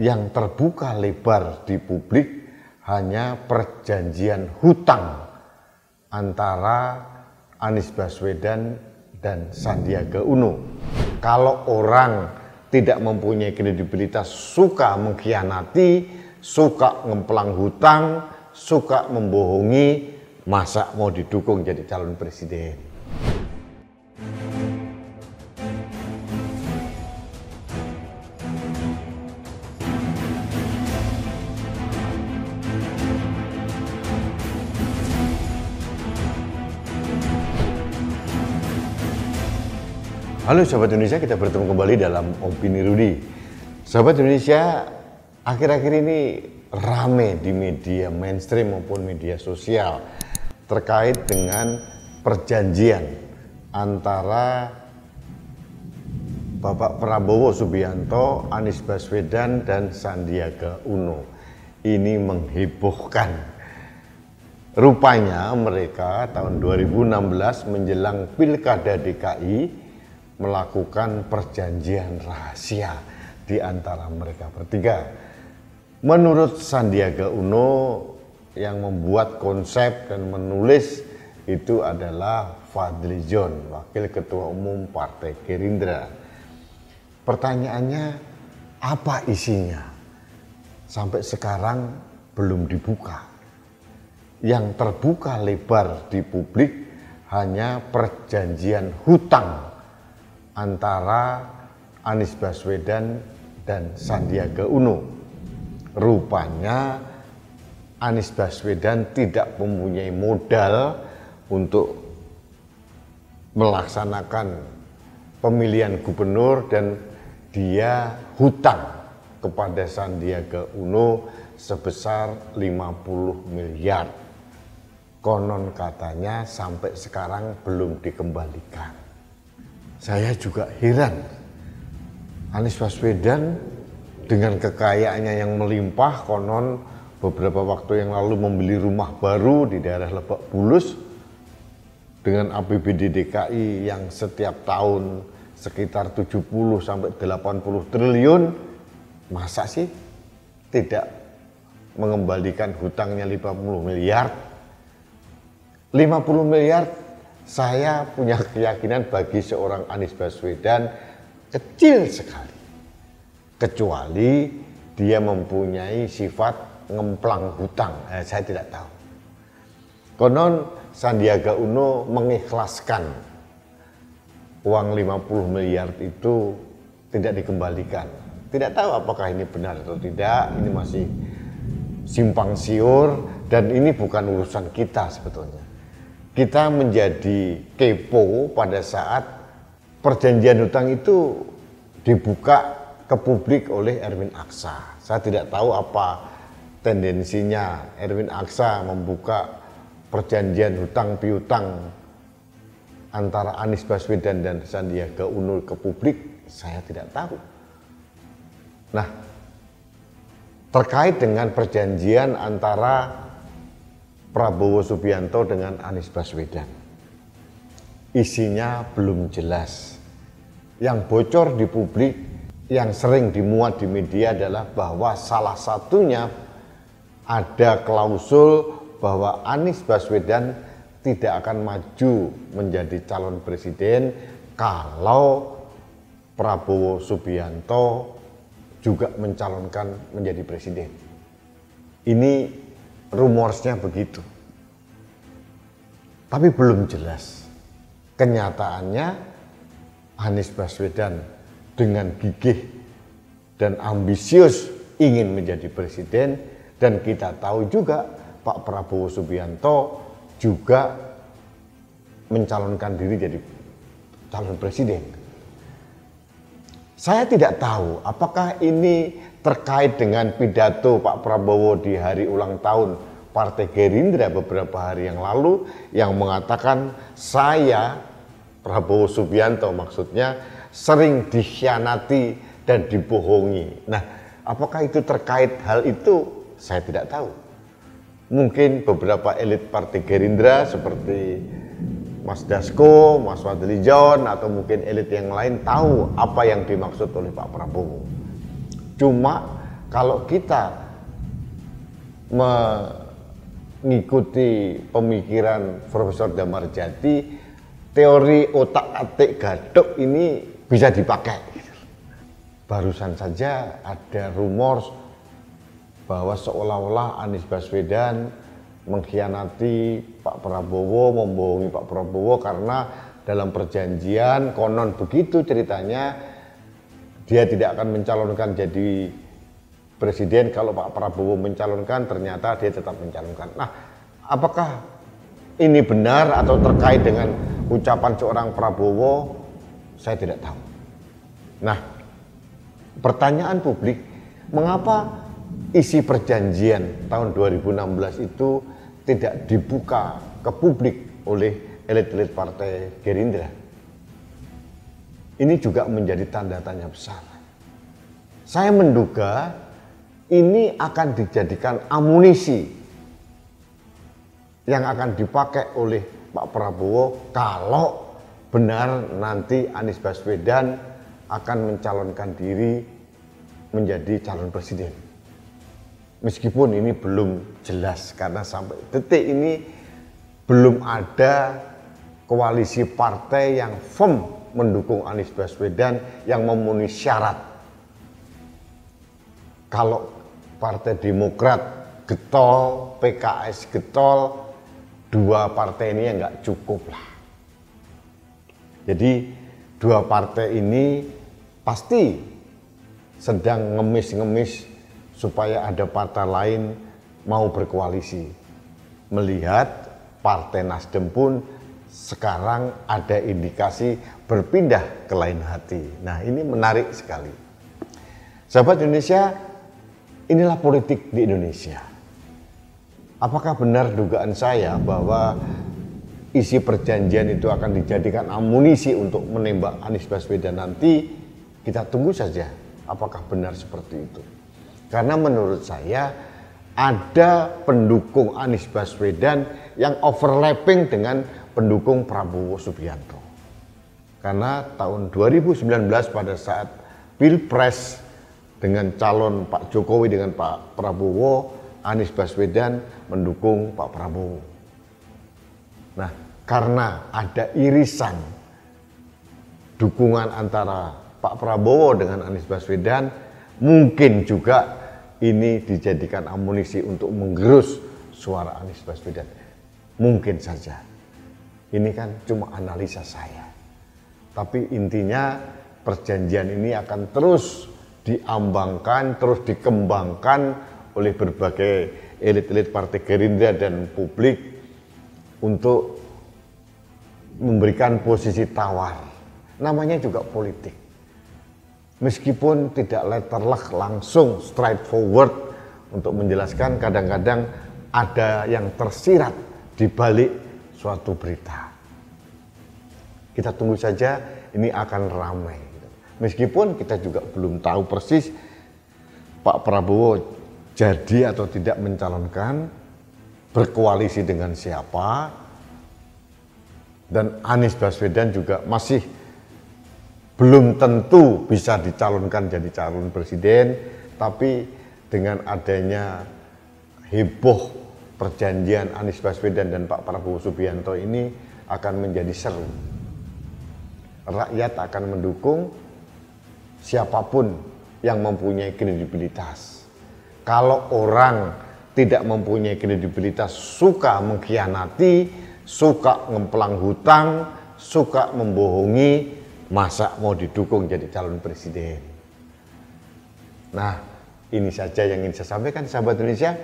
yang terbuka lebar di publik hanya perjanjian hutang antara Anies Baswedan dan Sandiaga Uno. Kalau orang tidak mempunyai kredibilitas, suka mengkhianati, suka ngemplang hutang, suka membohongi, masa mau didukung jadi calon presiden? Halo sahabat Indonesia, kita bertemu kembali dalam Opini Rudi. Sahabat Indonesia, akhir-akhir ini rame di media mainstream maupun media sosial terkait dengan perjanjian antara Bapak Prabowo Subianto, Anies Baswedan, dan Sandiaga Uno. Ini menghiburkan. Rupanya mereka tahun 2016 menjelang Pilkada DKI melakukan perjanjian rahasia di antara mereka bertiga. Menurut Sandiaga Uno yang membuat konsep dan menulis itu adalah Fadli John, Wakil Ketua Umum Partai Gerindra. Pertanyaannya, apa isinya? Sampai sekarang belum dibuka. Yang terbuka lebar di publik hanya perjanjian hutang antara Anies Baswedan dan Sandiaga Uno. Rupanya Anies Baswedan tidak mempunyai modal untuk melaksanakan pemilihan gubernur dan dia hutang kepada Sandiaga Uno sebesar 50 miliar. Konon katanya sampai sekarang belum dikembalikan saya juga heran Anies Baswedan dengan kekayaannya yang melimpah konon beberapa waktu yang lalu membeli rumah baru di daerah Lebak Bulus dengan APBD DKI yang setiap tahun sekitar 70 sampai 80 triliun masa sih tidak mengembalikan hutangnya 50 miliar 50 miliar saya punya keyakinan bagi seorang Anies Baswedan kecil sekali. Kecuali dia mempunyai sifat ngemplang hutang. Eh, saya tidak tahu. Konon Sandiaga Uno mengikhlaskan uang 50 miliar itu tidak dikembalikan. Tidak tahu apakah ini benar atau tidak, ini masih simpang siur dan ini bukan urusan kita sebetulnya kita menjadi kepo pada saat perjanjian hutang itu dibuka ke publik oleh Erwin Aksa. Saya tidak tahu apa tendensinya Erwin Aksa membuka perjanjian hutang piutang antara Anies Baswedan dan Sandiaga Uno ke publik, saya tidak tahu. Nah, terkait dengan perjanjian antara Prabowo Subianto dengan Anies Baswedan. Isinya belum jelas. Yang bocor di publik, yang sering dimuat di media adalah bahwa salah satunya ada klausul bahwa Anies Baswedan tidak akan maju menjadi calon presiden kalau Prabowo Subianto juga mencalonkan menjadi presiden. Ini rumorsnya begitu. Tapi belum jelas. Kenyataannya Anies Baswedan dengan gigih dan ambisius ingin menjadi presiden dan kita tahu juga Pak Prabowo Subianto juga mencalonkan diri jadi calon presiden. Saya tidak tahu apakah ini terkait dengan pidato Pak Prabowo di hari ulang tahun Partai Gerindra beberapa hari yang lalu yang mengatakan saya Prabowo Subianto maksudnya sering dikhianati dan dibohongi. Nah, apakah itu terkait hal itu? Saya tidak tahu. Mungkin beberapa elit Partai Gerindra seperti Mas Dasko, Mas Fadli John, atau mungkin elit yang lain tahu apa yang dimaksud oleh Pak Prabowo. Cuma kalau kita mengikuti pemikiran Profesor Damar Jati, teori otak-atik gadok ini bisa dipakai. Barusan saja ada rumor bahwa seolah-olah Anies Baswedan mengkhianati Pak Prabowo, membohongi Pak Prabowo karena dalam perjanjian konon begitu ceritanya dia tidak akan mencalonkan jadi presiden kalau Pak Prabowo mencalonkan ternyata dia tetap mencalonkan. Nah, apakah ini benar atau terkait dengan ucapan seorang Prabowo? Saya tidak tahu. Nah, pertanyaan publik, mengapa isi perjanjian tahun 2016 itu tidak dibuka ke publik oleh elit-elit partai Gerindra. Ini juga menjadi tanda tanya besar. Saya menduga ini akan dijadikan amunisi yang akan dipakai oleh Pak Prabowo kalau benar nanti Anies Baswedan akan mencalonkan diri menjadi calon presiden meskipun ini belum jelas karena sampai detik ini belum ada koalisi partai yang firm mendukung Anies Baswedan yang memenuhi syarat. Kalau Partai Demokrat getol, PKS getol, dua partai ini yang nggak cukup lah. Jadi dua partai ini pasti sedang ngemis-ngemis supaya ada partai lain mau berkoalisi. Melihat partai Nasdem pun sekarang ada indikasi berpindah ke lain hati. Nah, ini menarik sekali. Sahabat Indonesia, inilah politik di Indonesia. Apakah benar dugaan saya bahwa isi perjanjian itu akan dijadikan amunisi untuk menembak Anies Baswedan nanti? Kita tunggu saja apakah benar seperti itu. Karena menurut saya ada pendukung Anies Baswedan yang overlapping dengan pendukung Prabowo Subianto. Karena tahun 2019 pada saat Pilpres dengan calon Pak Jokowi dengan Pak Prabowo, Anies Baswedan mendukung Pak Prabowo. Nah, karena ada irisan dukungan antara Pak Prabowo dengan Anies Baswedan, mungkin juga ini dijadikan amunisi untuk menggerus suara Anies Baswedan. Mungkin saja. Ini kan cuma analisa saya. Tapi intinya perjanjian ini akan terus diambangkan, terus dikembangkan oleh berbagai elit-elit Partai Gerindra dan publik untuk memberikan posisi tawar. Namanya juga politik meskipun tidak letterlah langsung forward untuk menjelaskan kadang-kadang ada yang tersirat di balik suatu berita. Kita tunggu saja ini akan ramai. Meskipun kita juga belum tahu persis Pak Prabowo jadi atau tidak mencalonkan, berkoalisi dengan siapa, dan Anies Baswedan juga masih belum tentu bisa dicalonkan jadi calon presiden, tapi dengan adanya heboh perjanjian Anies Baswedan dan Pak Prabowo Subianto ini akan menjadi seru. Rakyat akan mendukung siapapun yang mempunyai kredibilitas. Kalau orang tidak mempunyai kredibilitas, suka mengkhianati, suka ngemplang hutang, suka membohongi, Masa mau didukung jadi calon presiden? Nah, ini saja yang ingin saya sampaikan sahabat Indonesia.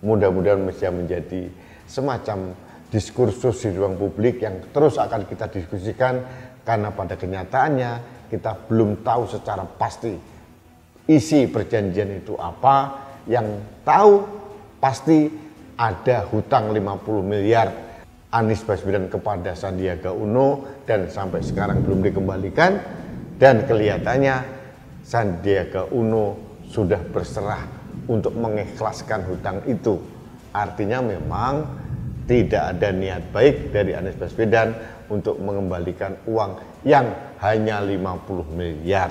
Mudah-mudahan bisa menjadi semacam diskursus di ruang publik yang terus akan kita diskusikan karena pada kenyataannya kita belum tahu secara pasti isi perjanjian itu apa yang tahu pasti ada hutang 50 miliar Anies Baswedan kepada Sandiaga Uno dan sampai sekarang belum dikembalikan dan kelihatannya Sandiaga Uno sudah berserah untuk mengikhlaskan hutang itu. Artinya memang tidak ada niat baik dari Anies Baswedan untuk mengembalikan uang yang hanya 50 miliar.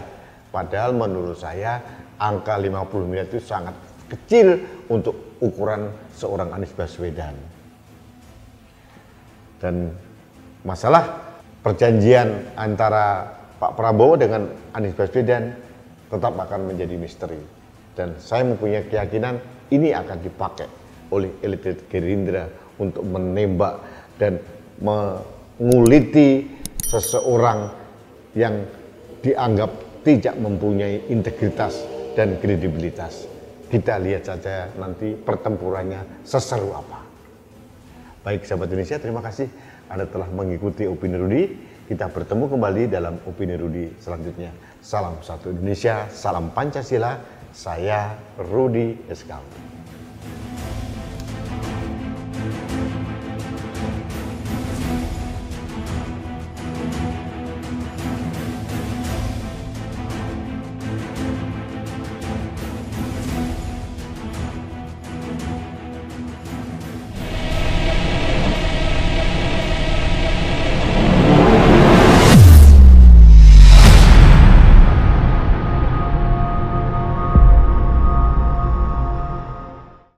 Padahal menurut saya angka 50 miliar itu sangat kecil untuk ukuran seorang Anies Baswedan. Dan masalah perjanjian antara Pak Prabowo dengan Anies Baswedan tetap akan menjadi misteri. Dan saya mempunyai keyakinan ini akan dipakai oleh elit Gerindra untuk menembak dan menguliti seseorang yang dianggap tidak mempunyai integritas dan kredibilitas. Kita lihat saja nanti pertempurannya seseru apa. Baik sahabat Indonesia, terima kasih Anda telah mengikuti Opini Rudi. Kita bertemu kembali dalam Opini Rudi selanjutnya. Salam satu Indonesia, salam Pancasila. Saya Rudi Eskal.